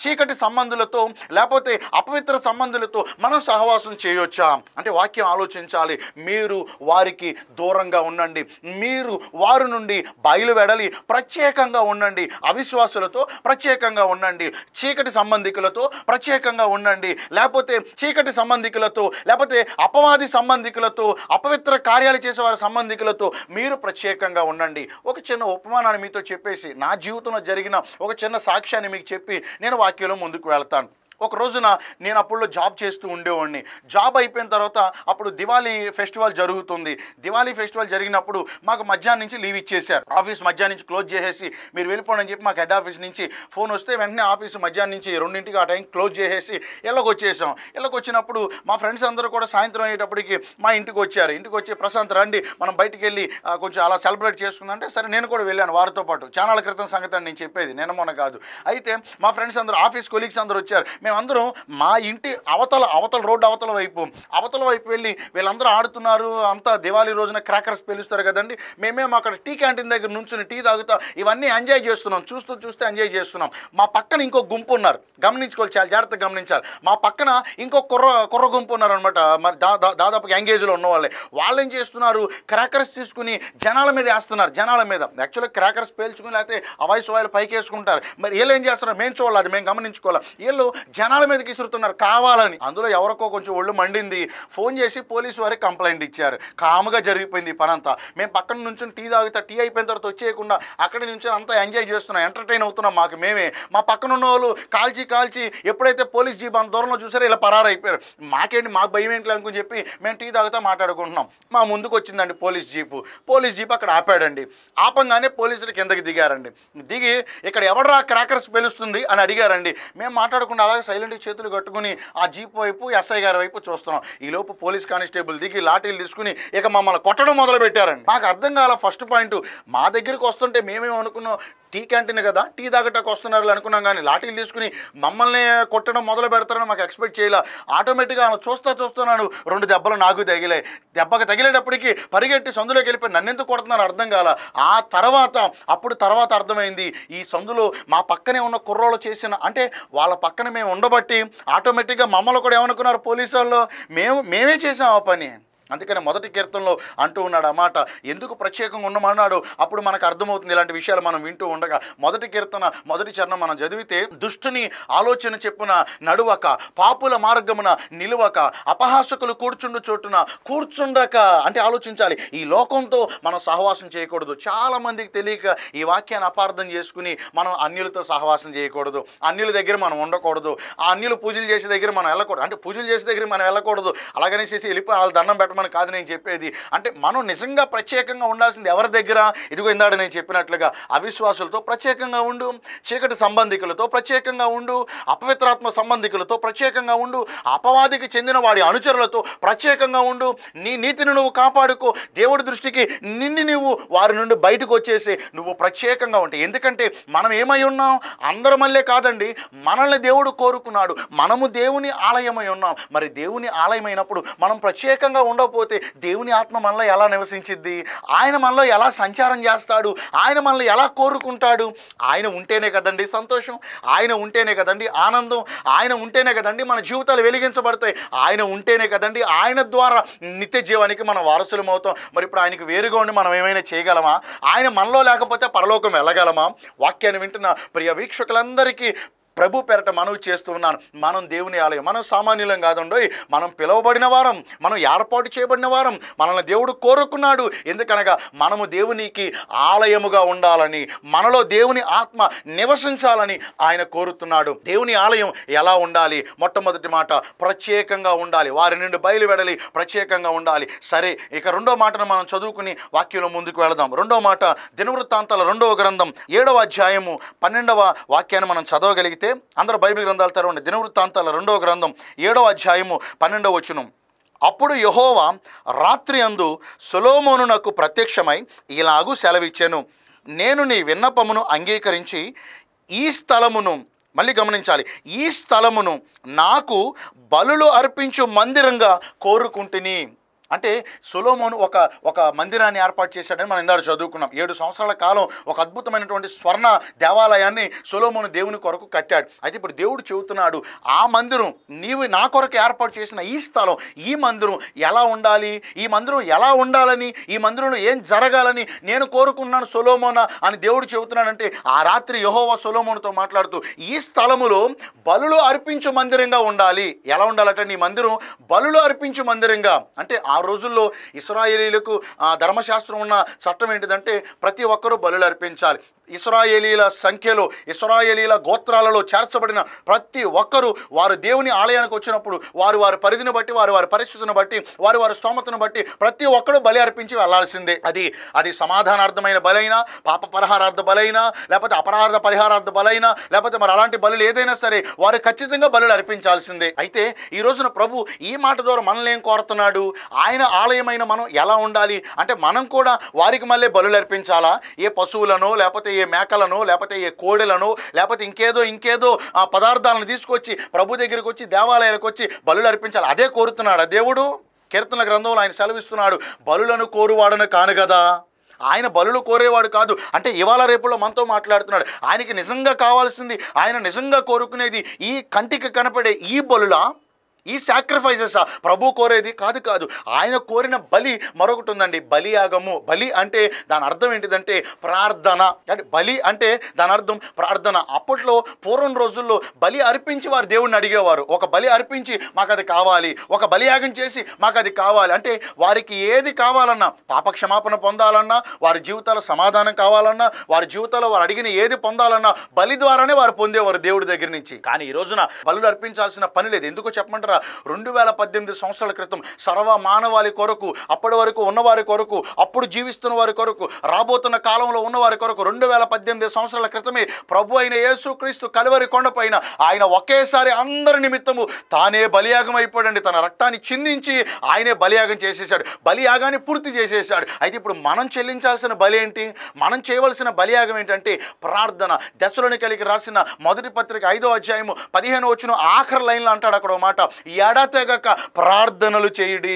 చీకటి సంబంధులతో లేకపోతే అపవిత్ర సంబంధులతో మనం సహవాసం చేయొచ్చా అంటే వాక్యం ఆలోచించాలి మీరు వారికి దూరంగా ఉండండి మీరు వారి నుండి బయలు వెడలి ప్రత్యేకంగా ఉండండి అవిశ్వాసులతో ప్రత్యేకంగా ఉండండి చీకటి సంబంధికులతో ప్రత్యేకంగా ఉండండి లేకపోతే చీకటి సంబంధికులతో లేకపోతే అపవాది సంబంధికులతో అపవిత్ర కార్యాలు చేసే వారి సంబంధికులతో మీరు ప్రత్యేకంగా ఉండండి ఒక చిన్న ఉపమానాన్ని మీతో చెప్పేసి నా జీవితంలో జరిగిన ఒక చిన్న సాక్ష్యాన్ని మీకు చెప్పి నేను వాక్యంలో ముందుకు వెళ్తాను ఒక రోజున నేను అప్పుడు జాబ్ చేస్తూ ఉండేవాడిని జాబ్ అయిపోయిన తర్వాత అప్పుడు దివాళీ ఫెస్టివల్ జరుగుతుంది దివాళీ ఫెస్టివల్ జరిగినప్పుడు మాకు మధ్యాహ్నం నుంచి లీవ్ ఇచ్చేసారు ఆఫీస్ మధ్యాహ్నం నుంచి క్లోజ్ చేసేసి మీరు వెళ్ళిపోండి అని చెప్పి మాకు హెడ్ ఆఫీస్ నుంచి ఫోన్ వస్తే వెంటనే ఆఫీస్ మధ్యాహ్నం నుంచి రెండింటికి ఆ టైం క్లోజ్ చేసేసి ఇళ్ళకొచ్చేసాం ఇళ్ళకొచ్చినప్పుడు మా ఫ్రెండ్స్ అందరూ కూడా సాయంత్రం అయ్యేటప్పటికి మా ఇంటికి వచ్చారు ఇంటికి వచ్చి ప్రశాంత్ రండి మనం బయటికి వెళ్ళి కొంచెం అలా సెలబ్రేట్ చేసుకుందంటే సరే నేను కూడా వెళ్ళాను వారితో పాటు చాలా క్రితం సంగతి అని నేను చెప్పేది నేను మొన్న కాదు అయితే మా ఫ్రెండ్స్ అందరూ ఆఫీస్ కొలీగ్స్ అందరూ వచ్చారు మేమందరం మా ఇంటి అవతల అవతల రోడ్డు అవతల వైపు అవతల వైపు వెళ్ళి వీళ్ళందరూ ఆడుతున్నారు అంతా దివాళీ రోజున క్రాకర్స్ పేలుస్తారు కదండి మేమేమో అక్కడ టీ క్యాంటీన్ దగ్గర నుంచుని టీ తాగుతా ఇవన్నీ ఎంజాయ్ చేస్తున్నాం చూస్తూ చూస్తే ఎంజాయ్ చేస్తున్నాం మా పక్కన ఇంకో గుంపు ఉన్నారు గమనించుకోవాలి చాలా జాగ్రత్తగా గమనించాలి మా పక్కన ఇంకో కుర్ర కుర్ర గుంపు ఉన్నారనమాట మరి దాదాపు యంగేజ్లో ఉన్న వాళ్ళే వాళ్ళు ఏం చేస్తున్నారు క్రాకర్స్ తీసుకుని జనాల మీద వేస్తున్నారు జనాల మీద యాక్చువల్గా క్రాకర్స్ పేల్చుకుని లేకపోతే అవాయిస్ వాళ్ళు పైకి వేసుకుంటారు మరి వీళ్ళు ఏం చేస్తున్నారు మేము చూడాలి అది మేము గమనించుకోవాలి వీళ్ళు జనాల మీదకి విసురుతున్నారు కావాలని అందులో ఎవరికో కొంచెం ఒళ్ళు మండింది ఫోన్ చేసి పోలీసు వారికి కంప్లైంట్ ఇచ్చారు కాముగా జరిగిపోయింది ఈ పనంతా మేము పక్కన నుంచి టీ తాగుతా టీ అయిపోయిన తర్వాత వచ్చేయకుండా అక్కడి నుంచి అంతా ఎంజాయ్ చేస్తున్నాం ఎంటర్టైన్ అవుతున్నాం మాకు మేమే మా పక్కన ఉన్న వాళ్ళు కాల్చి కాల్చి ఎప్పుడైతే పోలీస్ జీప్ అంత దూరంలో చూసారో ఇలా పరారైపోయారు మాకేంటి మాకు భయం ఏంటి అనుకుని చెప్పి మేము టీ తాగుతా మాట్లాడుకుంటున్నాం మా ముందుకు వచ్చిందండి పోలీస్ జీపు పోలీస్ జీప్ అక్కడ ఆపాడండి ఆపంగానే పోలీసులు కిందకి దిగారండి దిగి ఇక్కడ ఎవడరా క్రాకర్స్ పెలుస్తుంది అని అడిగారండి మేము మాట్లాడకుండా అలాగే సైలెంట్ చేతులు కట్టుకుని ఆ జీప్ వైపు ఎస్ఐ గారి వైపు చూస్తున్నాం ఈలోపు పోలీస్ కానిస్టేబుల్ దిగి లాఠీలు తీసుకుని ఇక మమ్మల్ని కొట్టడం మొదలు పెట్టారండి మాకు అర్థం కాల ఫస్ట్ పాయింట్ మా దగ్గరికి వస్తుంటే మేమేమనుకున్నాం టీ క్యాంటీన్ కదా టీ తాగటకు వస్తున్నారు అనుకున్నాం కానీ లాఠీలు తీసుకుని మమ్మల్ని కొట్టడం మొదలు పెడతారని మాకు ఎక్స్పెక్ట్ చేయాల ఆటోమేటిక్గా ఆమె చూస్తా చూస్తున్నాను రెండు దెబ్బలు నాకు తగిలే దెబ్బకు తగిలేటప్పటికి పరిగెట్టి సందులోకి వెళ్ళిపోయి నన్నెందుకు కొడుతున్నారు అర్థం కాల ఆ తర్వాత అప్పుడు తర్వాత అర్థమైంది ఈ సందులో మా పక్కనే ఉన్న కుర్రోళ్ళు చేసిన అంటే వాళ్ళ పక్కన మేము ఉండబట్టి ఆటోమేటిక్గా మమ్మల్ని కూడా ఏమనుకున్నారు పోలీసు వాళ్ళు మేము మేమే చేసాం ఆ పని అందుకని మొదటి కీర్తనలో అంటూ ఉన్నాడు అన్నమాట ఎందుకు ప్రత్యేకంగా ఉండమన్నాడు అప్పుడు మనకు అర్థమవుతుంది ఇలాంటి విషయాలు మనం వింటూ ఉండగా మొదటి కీర్తన మొదటి చరణం మనం చదివితే దుష్టుని ఆలోచన చెప్పున నడువక పాపుల మార్గమున నిలువక అపహాసకులు కూర్చుండు చోటున కూర్చుండక అంటే ఆలోచించాలి ఈ లోకంతో మనం సహవాసం చేయకూడదు చాలామందికి తెలియక ఈ వాక్యాన్ని అపార్థం చేసుకుని మనం అన్యులతో సహవాసం చేయకూడదు అన్యుల దగ్గర మనం ఉండకూడదు ఆ అన్యులు పూజలు చేసే దగ్గర మనం వెళ్ళకూడదు అంటే పూజలు చేసే దగ్గర మనం వెళ్ళకూడదు అలాగనేసేసి వెళ్ళిపోయి వాళ్ళ దండం పెట్ట మనం కాదు నేను చెప్పేది అంటే మనం నిజంగా ప్రత్యేకంగా ఉండాల్సింది ఎవరి దగ్గర ఇదిగో ఇందాడు నేను చెప్పినట్లుగా అవిశ్వాసులతో ప్రత్యేకంగా ఉండు చీకటి సంబంధికులతో ప్రత్యేకంగా ఉండు అపవిత్రాత్మ సంబంధికులతో ప్రత్యేకంగా ఉండు అపవాదికి చెందిన వాడి అనుచరులతో ప్రత్యేకంగా ఉండు నీ నీతిని నువ్వు కాపాడుకో దేవుడి దృష్టికి నిన్ను నువ్వు వారి నుండి బయటకు వచ్చేసి నువ్వు ప్రత్యేకంగా ఉంటాయి ఎందుకంటే మనం ఏమై ఉన్నాం అందరం మళ్ళీ కాదండి మనల్ని దేవుడు కోరుకున్నాడు మనము దేవుని ఆలయమై ఉన్నాం మరి దేవుని ఆలయమైనప్పుడు మనం ప్రత్యేకంగా ఉండ ఉండకపోతే దేవుని ఆత్మ మనలో ఎలా నివసించిద్ది ఆయన మనలో ఎలా సంచారం చేస్తాడు ఆయన మనల్ని ఎలా కోరుకుంటాడు ఆయన ఉంటేనే కదండి సంతోషం ఆయన ఉంటేనే కదండి ఆనందం ఆయన ఉంటేనే కదండి మన జీవితాలు వెలిగించబడతాయి ఆయన ఉంటేనే కదండి ఆయన ద్వారా నిత్య జీవానికి మనం వారసులం అవుతాం మరి ఇప్పుడు ఆయనకు వేరుగా ఉండి మనం ఏమైనా చేయగలమా ఆయన మనలో లేకపోతే పరలోకం వెళ్ళగలమా వాక్యాన్ని వింటున్న ప్రియ వీక్షకులందరికీ ప్రభు పేరట మనవి చేస్తూ ఉన్నాను మనం దేవుని ఆలయం మనం సామాన్యులం కాదండో మనం పిలువబడిన వారం మనం ఏర్పాటు చేయబడిన వారం మనల్ని దేవుడు కోరుకున్నాడు ఎందుకనగా మనము దేవునికి ఆలయముగా ఉండాలని మనలో దేవుని ఆత్మ నివసించాలని ఆయన కోరుతున్నాడు దేవుని ఆలయం ఎలా ఉండాలి మొట్టమొదటి మాట ప్రత్యేకంగా ఉండాలి వారి నుండి బయలువెడలి ప్రత్యేకంగా ఉండాలి సరే ఇక రెండో మాటను మనం చదువుకుని వాక్యంలో ముందుకు వెళదాం రెండో మాట దినవృత్తాంతాల రెండవ గ్రంథం ఏడవ అధ్యాయము పన్నెండవ వాక్యాన్ని మనం చదవగలిగితే అయితే అందరూ బైబిల్ గ్రంథాలు తరవండి దినవృత్తాంతాల రెండవ గ్రంథం ఏడవ అధ్యాయము పన్నెండవ వచ్చును అప్పుడు యహోవా రాత్రి అందు సొలోమోను నాకు ప్రత్యక్షమై ఇలాగూ సెలవిచ్చాను నేను నీ విన్నపమును అంగీకరించి ఈ స్థలమును మళ్ళీ గమనించాలి ఈ స్థలమును నాకు బలులు అర్పించు మందిరంగా కోరుకుంటుని అంటే సొలోమోను ఒక ఒక మందిరాన్ని ఏర్పాటు చేశాడని మనం ఇందాక చదువుకున్నాం ఏడు సంవత్సరాల కాలం ఒక అద్భుతమైనటువంటి స్వర్ణ దేవాలయాన్ని సొలోమోను దేవుని కొరకు కట్టాడు అయితే ఇప్పుడు దేవుడు చెబుతున్నాడు ఆ మందిరం నీవు నా కొరకు ఏర్పాటు చేసిన ఈ స్థలం ఈ మందిరం ఎలా ఉండాలి ఈ మందిరం ఎలా ఉండాలని ఈ మందిరంలో ఏం జరగాలని నేను కోరుకున్నాను సొలోమోనా అని దేవుడు చెబుతున్నాడంటే ఆ రాత్రి యహోవా సొలోమోనుతో మాట్లాడుతూ ఈ స్థలములో బలులు అర్పించు మందిరంగా ఉండాలి ఎలా ఉండాలంటే నీ మందిరం బలులు అర్పించు మందిరంగా అంటే ఆ రోజుల్లో ఇస్రాయేలీలకు ధర్మశాస్త్రం ఉన్న చట్టం ఏంటిదంటే ప్రతి ఒక్కరూ బలులు అర్పించాలి ఇస్రాయేలీల సంఖ్యలో ఇస్రాయేలీల గోత్రాలలో చేర్చబడిన ప్రతి ఒక్కరూ వారు దేవుని ఆలయానికి వచ్చినప్పుడు వారు వారి పరిధిని బట్టి వారు వారి పరిస్థితిని బట్టి వారు వారి స్తోమతను బట్టి ప్రతి ఒక్కరు బలి అర్పించి వెళ్లాల్సిందే అది అది సమాధానార్థమైన బలైనా పాప పరిహారార్థ బలైనా లేకపోతే అపరాధ పరిహారార్థ బలైనా లేకపోతే మరి అలాంటి బలులు ఏదైనా సరే వారు ఖచ్చితంగా బలులు అర్పించాల్సిందే అయితే ఈ రోజున ప్రభు ఈ మాట ద్వారా మనల్ని ఏం కోరుతున్నాడు ఆయన ఆయన ఆలయమైన మనం ఎలా ఉండాలి అంటే మనం కూడా వారికి మళ్ళీ బలు అర్పించాలా ఏ పశువులను లేకపోతే ఏ మేకలను లేకపోతే ఏ కోడెలను లేకపోతే ఇంకేదో ఇంకేదో ఆ పదార్థాలను తీసుకొచ్చి ప్రభు దగ్గరికి వచ్చి దేవాలయాలకు వచ్చి బలులు అర్పించాలి అదే కోరుతున్నాడు దేవుడు కీర్తన గ్రంథంలో ఆయన సెలవిస్తున్నాడు బలులను కోరువాడను కాను కదా ఆయన బలులు కోరేవాడు కాదు అంటే ఇవాళ రేపులో మనతో మాట్లాడుతున్నాడు ఆయనకి నిజంగా కావాల్సింది ఆయన నిజంగా కోరుకునేది ఈ కంటికి కనపడే ఈ బలులా ఈ సాక్రిఫైసెస్ ప్రభు కోరేది కాదు కాదు ఆయన కోరిన బలి మరొకటి ఉందండి బలియాగము బలి అంటే దాని అర్థం ఏంటిదంటే ప్రార్థన అంటే బలి అంటే దాని అర్థం ప్రార్థన అప్పట్లో పూర్వం రోజుల్లో బలి అర్పించి వారు దేవుణ్ణి అడిగేవారు ఒక బలి అర్పించి మాకు అది కావాలి ఒక బలియాగం చేసి మాకు అది కావాలి అంటే వారికి ఏది కావాలన్నా పాపక్షమాపణ పొందాలన్నా వారి జీవితాల సమాధానం కావాలన్నా వారి జీవితాల్లో వారు అడిగిన ఏది పొందాలన్నా బలి ద్వారానే వారు పొందేవారు దేవుడి దగ్గర నుంచి కానీ ఈ రోజున బలు అర్పించాల్సిన పని లేదు ఎందుకో చెప్పమంటారు రెండు వేల పద్దెనిమిది సంవత్సరాల క్రితం సర్వ మానవాళి కొరకు అప్పటి వరకు ఉన్నవారి కొరకు అప్పుడు జీవిస్తున్న వారి కొరకు రాబోతున్న కాలంలో ఉన్నవారి కొరకు రెండు వేల పద్దెనిమిది సంవత్సరాల క్రితమే ప్రభు అయిన యేసుక్రీస్తు కలివరి కొండపైన ఆయన ఒకేసారి అందరి నిమిత్తము తానే బలియాగం అయిపోడండి తన రక్తాన్ని చిందించి ఆయనే బలియాగం చేసేసాడు బలియాగాన్ని పూర్తి చేసేసాడు అయితే ఇప్పుడు మనం చెల్లించాల్సిన బలి ఏంటి మనం చేయవలసిన బలియాగం ఏంటంటే ప్రార్థన దశలోని కలిగి రాసిన మొదటి పత్రిక ఐదో అధ్యాయము పదిహేను వచ్చిన ఆఖరి లైన్లో అంటాడు అక్కడ మాట ఎడతెగక ప్రార్థనలు ఎడ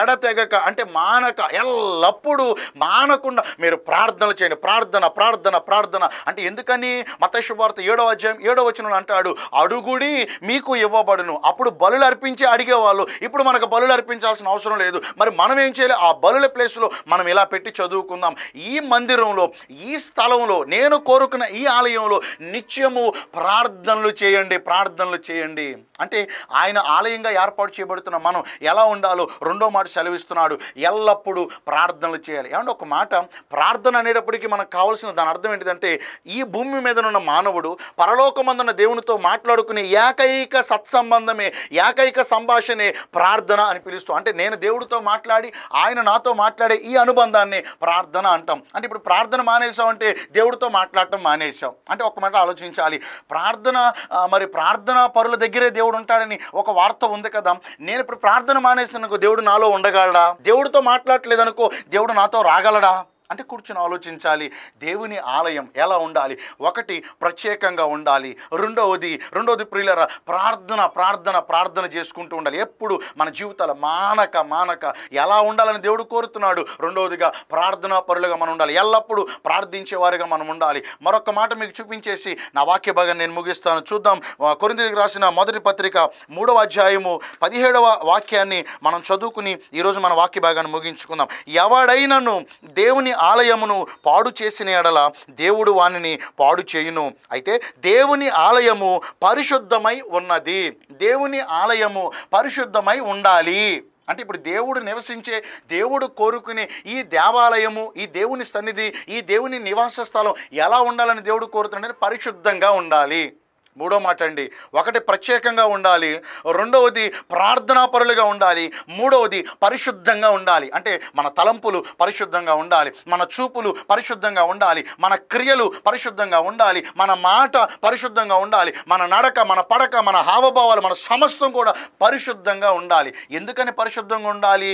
ఎడతెగక అంటే మానక ఎల్లప్పుడూ మానకుండా మీరు ప్రార్థనలు చేయండి ప్రార్థన ప్రార్థన ప్రార్థన అంటే ఎందుకని మతశుభార్త ఏడో అధ్యాయం ఏడో వచ్చిన అంటాడు అడుగుడి మీకు ఇవ్వబడును అప్పుడు బలులు అర్పించి అడిగేవాళ్ళు ఇప్పుడు మనకు బలులు అర్పించాల్సిన అవసరం లేదు మరి మనం ఏం చేయాలి ఆ బలుల ప్లేస్లో మనం ఇలా పెట్టి చదువుకుందాం ఈ మందిరంలో ఈ స్థలంలో నేను కోరుకున్న ఈ ఆలయంలో నిత్యము ప్రార్థనలు చేయండి ప్రార్థనలు చేయండి అంటే ఆయన ఆలయం ఆలయంగా ఏర్పాటు చేయబడుతున్న మనం ఎలా ఉండాలో రెండో మాట సెలవిస్తున్నాడు ఎల్లప్పుడూ ప్రార్థనలు చేయాలి ఏమంటే ఒక మాట ప్రార్థన అనేటప్పటికీ మనకు కావాల్సిన దాని అర్థం ఏంటిదంటే ఈ భూమి మీద ఉన్న మానవుడు పరలోకమందున్న దేవునితో మాట్లాడుకునే ఏకైక సత్సంబంధమే ఏకైక సంభాషణే ప్రార్థన అని పిలుస్తూ అంటే నేను దేవుడితో మాట్లాడి ఆయన నాతో మాట్లాడే ఈ అనుబంధాన్ని ప్రార్థన అంటాం అంటే ఇప్పుడు ప్రార్థన మానేసాం అంటే దేవుడితో మాట్లాడటం మానేసాం అంటే ఒక మాట ఆలోచించాలి ప్రార్థన మరి ప్రార్థన పరుల దగ్గరే దేవుడు ఉంటాడని ఒక వార్త ఉంది కదా నేను ఇప్పుడు ప్రార్థన మానేసినకు దేవుడు నాలో ఉండగలడా దేవుడితో మాట్లాడలేదనుకో దేవుడు నాతో రాగలడా అంటే కూర్చుని ఆలోచించాలి దేవుని ఆలయం ఎలా ఉండాలి ఒకటి ప్రత్యేకంగా ఉండాలి రెండవది రెండవది ప్రియుల ప్రార్థన ప్రార్థన ప్రార్థన చేసుకుంటూ ఉండాలి ఎప్పుడు మన జీవితాలు మానక మానక ఎలా ఉండాలని దేవుడు కోరుతున్నాడు రెండవదిగా ప్రార్థనా పరులుగా మనం ఉండాలి ఎల్లప్పుడూ ప్రార్థించే వారిగా మనం ఉండాలి మరొక మాట మీకు చూపించేసి నా వాక్య భాగాన్ని నేను ముగిస్తాను చూద్దాం కొరిందికి రాసిన మొదటి పత్రిక మూడవ అధ్యాయము పదిహేడవ వాక్యాన్ని మనం చదువుకుని ఈరోజు మన వాక్య భాగాన్ని ముగించుకుందాం ఎవడైనను దేవుని ఆలయమును పాడు చేసిన ఎడల దేవుడు వానిని పాడు చేయును అయితే దేవుని ఆలయము పరిశుద్ధమై ఉన్నది దేవుని ఆలయము పరిశుద్ధమై ఉండాలి అంటే ఇప్పుడు దేవుడు నివసించే దేవుడు కోరుకునే ఈ దేవాలయము ఈ దేవుని సన్నిధి ఈ దేవుని నివాస స్థలం ఎలా ఉండాలని దేవుడు కోరుతుండే పరిశుద్ధంగా ఉండాలి మూడో మాట అండి ఒకటి ప్రత్యేకంగా ఉండాలి రెండవది ప్రార్థనాపరులుగా ఉండాలి మూడవది పరిశుద్ధంగా ఉండాలి అంటే మన తలంపులు పరిశుద్ధంగా ఉండాలి మన చూపులు పరిశుద్ధంగా ఉండాలి మన క్రియలు పరిశుద్ధంగా ఉండాలి మన మాట పరిశుద్ధంగా ఉండాలి మన నడక మన పడక మన హావభావాలు మన సమస్తం కూడా పరిశుద్ధంగా ఉండాలి ఎందుకని పరిశుద్ధంగా ఉండాలి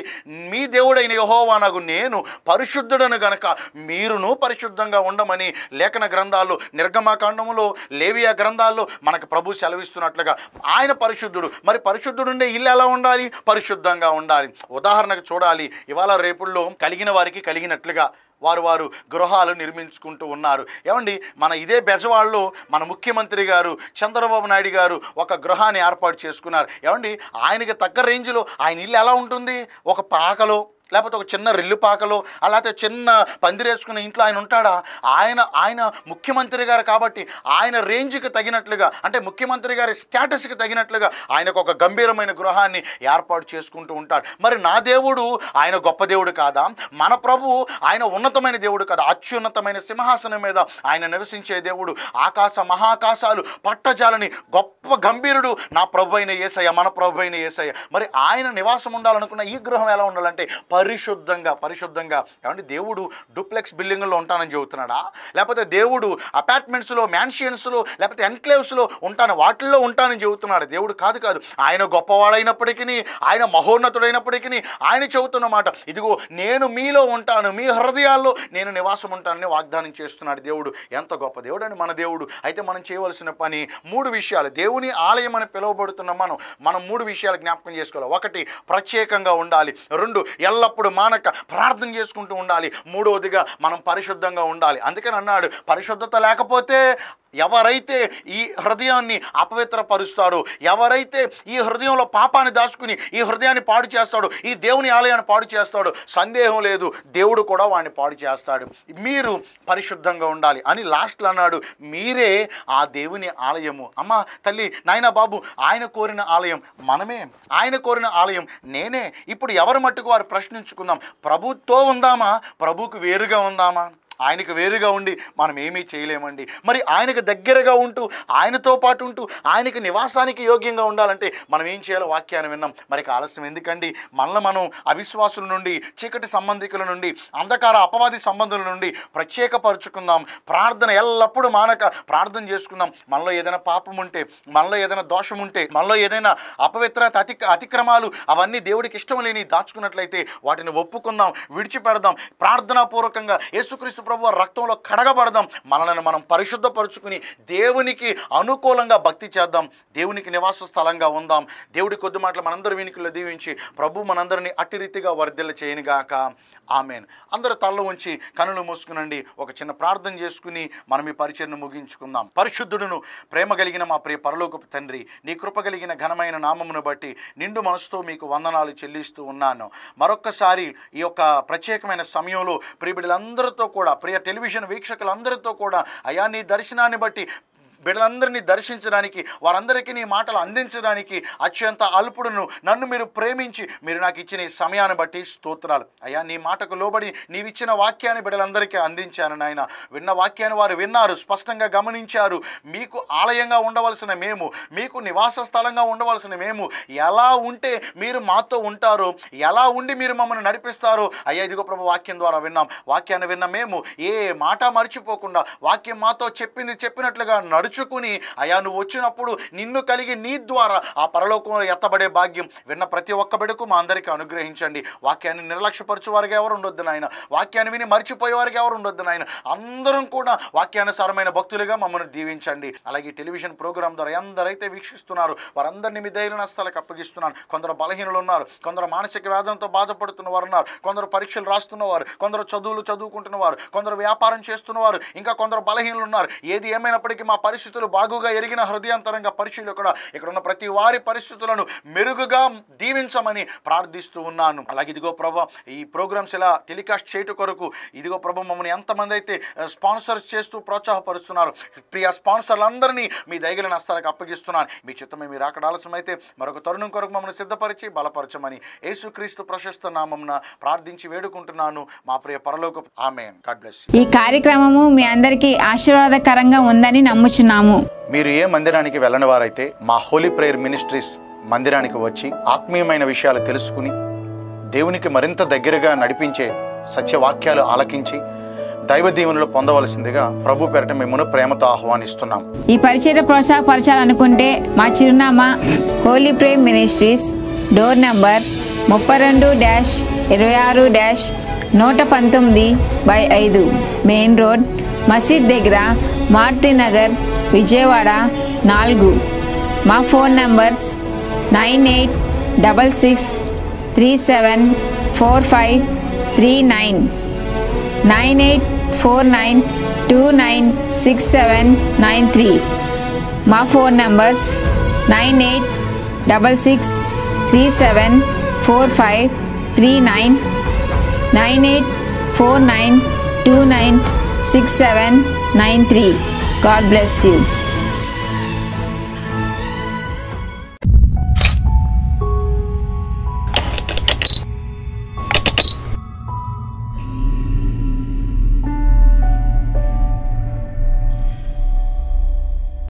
మీ దేవుడైన యహోవానగు నేను పరిశుద్ధుడను గనక మీరును పరిశుద్ధంగా ఉండమని లేఖన గ్రంథాలు నిర్గమాకాండములు లేవియా గ్రంథాలు మనకు ప్రభు సెలవిస్తున్నట్లుగా ఆయన పరిశుద్ధుడు మరి పరిశుద్ధుడు ఉండే ఇల్లు ఎలా ఉండాలి పరిశుద్ధంగా ఉండాలి ఉదాహరణకు చూడాలి ఇవాళ రేపుల్లో కలిగిన వారికి కలిగినట్లుగా వారు వారు గృహాలు నిర్మించుకుంటూ ఉన్నారు ఏమండి మన ఇదే బెజవాళ్ళు మన ముఖ్యమంత్రి గారు చంద్రబాబు నాయుడు గారు ఒక గృహాన్ని ఏర్పాటు చేసుకున్నారు ఏమండి ఆయనకి తగ్గ రేంజ్లో ఆయన ఇల్లు ఎలా ఉంటుంది ఒక పాకలో లేకపోతే ఒక చిన్న రెల్లుపాకలో అలాగే చిన్న పందిరేసుకునే ఇంట్లో ఆయన ఉంటాడా ఆయన ఆయన ముఖ్యమంత్రి గారు కాబట్టి ఆయన రేంజ్కి తగినట్లుగా అంటే ముఖ్యమంత్రి గారి స్టేటస్కి తగినట్లుగా ఆయనకు ఒక గంభీరమైన గృహాన్ని ఏర్పాటు చేసుకుంటూ ఉంటాడు మరి నా దేవుడు ఆయన గొప్ప దేవుడు కాదా మన ప్రభు ఆయన ఉన్నతమైన దేవుడు కదా అత్యున్నతమైన సింహాసనం మీద ఆయన నివసించే దేవుడు ఆకాశ మహాకాశాలు పట్టజాలని గొప్ప గంభీరుడు నా ప్రభు అయిన ఏసయ్య మన ప్రభు అయిన ఏసయ్య మరి ఆయన నివాసం ఉండాలనుకున్న ఈ గృహం ఎలా ఉండాలంటే పరిశుద్ధంగా పరిశుద్ధంగా ఏమంటే దేవుడు డూప్లెక్స్ బిల్డింగ్లో ఉంటానని చెబుతున్నాడా లేకపోతే దేవుడు అపార్ట్మెంట్స్లో మ్యాన్షియన్స్లో లేకపోతే ఎన్క్లేవ్స్లో ఉంటాను వాటిల్లో ఉంటానని చెబుతున్నాడు దేవుడు కాదు కాదు ఆయన గొప్పవాడైనప్పటికీ ఆయన మహోన్నతుడైనప్పటికీ ఆయన చెబుతున్నమాట ఇదిగో నేను మీలో ఉంటాను మీ హృదయాల్లో నేను నివాసం ఉంటానని వాగ్దానం చేస్తున్నాడు దేవుడు ఎంత గొప్ప దేవుడు అని మన దేవుడు అయితే మనం చేయవలసిన పని మూడు విషయాలు దేవుని ఆలయం అని పిలువబడుతున్న మనం మనం మూడు విషయాలు జ్ఞాపకం చేసుకోవాలి ఒకటి ప్రత్యేకంగా ఉండాలి రెండు ఎల్ల ఎప్పటికప్పుడు మానక ప్రార్థన చేసుకుంటూ ఉండాలి మూడవదిగా మనం పరిశుద్ధంగా ఉండాలి అందుకని అన్నాడు పరిశుద్ధత లేకపోతే ఎవరైతే ఈ హృదయాన్ని అపవిత్రపరుస్తాడో ఎవరైతే ఈ హృదయంలో పాపాన్ని దాచుకుని ఈ హృదయాన్ని పాడు చేస్తాడో ఈ దేవుని ఆలయాన్ని పాడు చేస్తాడో సందేహం లేదు దేవుడు కూడా వాడిని పాడు చేస్తాడు మీరు పరిశుద్ధంగా ఉండాలి అని లాస్ట్లో అన్నాడు మీరే ఆ దేవుని ఆలయము అమ్మ తల్లి నాయన బాబు ఆయన కోరిన ఆలయం మనమే ఆయన కోరిన ఆలయం నేనే ఇప్పుడు ఎవరి మట్టుకు వారు ప్రశ్నించుకుందాం ప్రభుతో ఉందామా ప్రభుకు వేరుగా ఉందామా ఆయనకు వేరుగా ఉండి మనం ఏమీ చేయలేమండి మరి ఆయనకు దగ్గరగా ఉంటూ ఆయనతో పాటు ఉంటూ ఆయనకి నివాసానికి యోగ్యంగా ఉండాలంటే మనం ఏం చేయాలో వాక్యాన్ని విన్నాం మరి ఆలస్యం ఎందుకండి మనల్ని మనం అవిశ్వాసుల నుండి చీకటి సంబంధికుల నుండి అంధకార అపవాది సంబంధుల నుండి ప్రత్యేకపరుచుకుందాం ప్రార్థన ఎల్లప్పుడూ మానక ప్రార్థన చేసుకుందాం మనలో ఏదైనా పాపం ఉంటే మనలో ఏదైనా దోషం ఉంటే మనలో ఏదైనా అపవిత్ర అతి అతిక్రమాలు అవన్నీ దేవుడికి ఇష్టం లేని దాచుకున్నట్లయితే వాటిని ఒప్పుకుందాం విడిచిపెడదాం ప్రార్థనాపూర్వకంగా యేసుక్రీస్తు ప్రభు రక్తంలో కడగబడదాం మనల్ని మనం పరిశుద్ధపరుచుకుని దేవునికి అనుకూలంగా భక్తి చేద్దాం దేవునికి నివాస స్థలంగా ఉందాం దేవుడి కొద్ది మాటలు మనందరూ వినికిలో దీవించి ప్రభు మనందరినీ అట్టి రీతిగా వర్ధిల్ల చేయనిగాక ఆమెన్ అందరు తల్ల ఉంచి కనులు మూసుకునండి ఒక చిన్న ప్రార్థన చేసుకుని మనం ఈ పరిచయను ముగించుకుందాం పరిశుద్ధుడును ప్రేమ కలిగిన మా ప్రియ పరలోక తండ్రి నీ కృప కలిగిన ఘనమైన నామమును బట్టి నిండు మనసుతో మీకు వందనాలు చెల్లిస్తూ ఉన్నాను మరొక్కసారి ఈ యొక్క ప్రత్యేకమైన సమయంలో ప్రియబిడ్డలందరితో కూడా ప్రియ టెలివిజన్ వీక్షకులందరితో కూడా అయా నీ దర్శనాన్ని బట్టి బిడలందరినీ దర్శించడానికి వారందరికీ నీ మాటలు అందించడానికి అత్యంత అల్పుడును నన్ను మీరు ప్రేమించి మీరు నాకు ఇచ్చిన సమయాన్ని బట్టి స్తోత్రాలు అయ్యా నీ మాటకు లోబడి నీవిచ్చిన వాక్యాన్ని బిడలందరికీ అందించాను నాయన విన్న వాక్యాన్ని వారు విన్నారు స్పష్టంగా గమనించారు మీకు ఆలయంగా ఉండవలసిన మేము మీకు నివాస స్థలంగా ఉండవలసిన మేము ఎలా ఉంటే మీరు మాతో ఉంటారు ఎలా ఉండి మీరు మమ్మల్ని నడిపిస్తారు అయ్యా ఇదిగో ప్రభు వాక్యం ద్వారా విన్నాం వాక్యాన్ని విన్న మేము ఏ మాట మర్చిపోకుండా వాక్యం మాతో చెప్పింది చెప్పినట్లుగా నడు తలుచుకుని అయా నువ్వు వచ్చినప్పుడు నిన్ను కలిగి నీ ద్వారా ఆ పరలోకంలో ఎత్తబడే భాగ్యం విన్న ప్రతి ఒక్క బిడకు మా అందరికీ అనుగ్రహించండి వాక్యాన్ని నిర్లక్ష్యపరచు వారికి ఎవరు ఉండొద్దు నాయన వాక్యాన్ని విని మర్చిపోయేవారికి ఎవరు ఉండొద్దు నాయన అందరం కూడా వాక్యానుసారమైన భక్తులుగా మమ్మల్ని దీవించండి అలాగే టెలివిజన్ ప్రోగ్రాం ద్వారా ఎందరైతే వీక్షిస్తున్నారు వారందరినీ మీ ధైర్య నష్టాలకు అప్పగిస్తున్నాను కొందరు బలహీనులు ఉన్నారు కొందరు మానసిక వేదనతో బాధపడుతున్న వారు ఉన్నారు కొందరు పరీక్షలు రాస్తున్నవారు కొందరు చదువులు చదువుకుంటున్నవారు కొందరు వ్యాపారం చేస్తున్నవారు ఇంకా కొందరు బలహీనులు ఉన్నారు ఏది ఏమైనప్పటికీ మా పరిస్థితి పరిస్థితులు బాగుగా ఎరిగిన హృదయాంతరంగా పరిచయలు కూడా ఇక్కడ ఉన్న ప్రతి వారి పరిస్థితులను మెరుగుగా దీవించమని ప్రార్థిస్తూ ఉన్నాను అలాగే ఇదిగో ప్రభా ఈ ప్రోగ్రామ్స్ ఇలా టెలికాస్ట్ చేయటం కొరకు ఇదిగో ప్రభా మమ్మల్ని ఎంతమంది అయితే స్పాన్సర్స్ చేస్తూ ప్రోత్సాహపరుస్తున్నారు ప్రియ స్పాన్సర్లందరినీ మీ దయగలిన హస్తాలకు అప్పగిస్తున్నాను మీ చిత్తమే మీరు అక్కడ ఆలస్యమైతే మరొక తరుణం కొరకు మమ్మల్ని సిద్ధపరిచి బలపరచమని యేసుక్రీస్తు ప్రశస్త నామం ప్రార్థించి వేడుకుంటున్నాను మా ప్రియ పరలోక ఆమె ఈ కార్యక్రమము మీ అందరికీ ఆశీర్వాదకరంగా ఉందని నమ్ముచున్నాను కోరుచున్నాము మీరు ఏ మందిరానికి వెళ్ళని వారైతే మా హోలీ ప్రేయర్ మినిస్ట్రీస్ మందిరానికి వచ్చి ఆత్మీయమైన విషయాలు తెలుసుకుని దేవునికి మరింత దగ్గరగా నడిపించే సత్యవాక్యాలు ఆలకించి దైవ దీవెనలు పొందవలసిందిగా ప్రభు పేరట మిమ్మల్ని ప్రేమతో ఆహ్వానిస్తున్నాం ఈ పరిచయ ప్రోత్సాహపరచాలనుకుంటే మా చిరునామా holy Prem ministries door number ముప్పై రెండు డాష్ ఇరవై ఆరు డాష్ నూట పంతొమ్మిది బై ఐదు మెయిన్ రోడ్ మసీద్ దగ్గర మారుతి నగర్ విజయవాడ నాలుగు మా phone numbers nine eight double six three seven four five three nine nine eight four nine two nine six seven nine three మా phone numbers nine eight double six three seven four five three nine nine eight four nine two nine six seven nine three God bless you.